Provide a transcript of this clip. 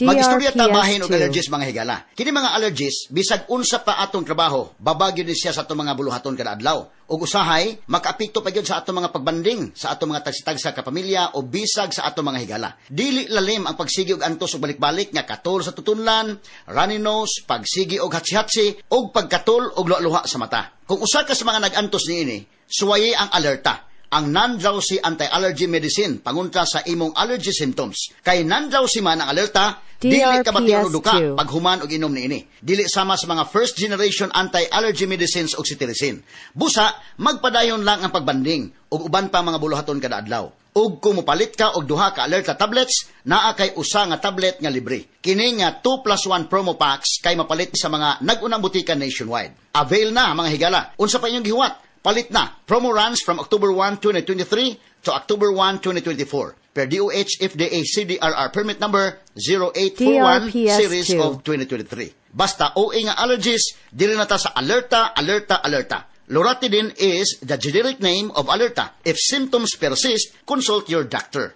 Magistorya ta bahin og allergies mga higala. Kini mga allergies bisag unsa pa atong trabaho, babagyo ni siya sa atong mga buluhaton kada adlaw. Ug usahay makaapekto pa gyud sa atong mga pagbanding sa atong mga tagsitagsa ka pamilya o bisag sa atong mga higala. Dili lalim ang pagsigi og antos og balik-balik nga katol sa tutunlan, runny nose, pagsigi og hatsi-hatsi og pagkatol og luha-luha sa mata. Kung usa ka sa mga nagantos niini, suwayi ang alerta ang nandaw si anti-allergy medicine pangunta sa imong allergy symptoms. Kay nandaw si man ang alerta, dili ka batiyan duka pag human og inom niini. Dili sama sa mga first generation anti-allergy medicines og cetirizine. Busa, magpadayon lang ang pagbanding ug uban pa mga buluhaton kada adlaw. Ug kung mupalit ka og duha ka alerta tablets, naa kay usa nga tablet nga libre. Kini nga 2 plus 1 promo packs kay mapalit sa mga nag-unang butikan nationwide. Avail na mga higala. Unsa pa inyong gihuwat? Palit na. Promo runs from October 1, 2023 to October 1, 2024 per DOH FDA CDRR permit number 0841 series of 2023. Basta OA nga allergies, dili na ta sa alerta, alerta, alerta. Loratidine is the generic name of alerta. If symptoms persist, consult your doctor.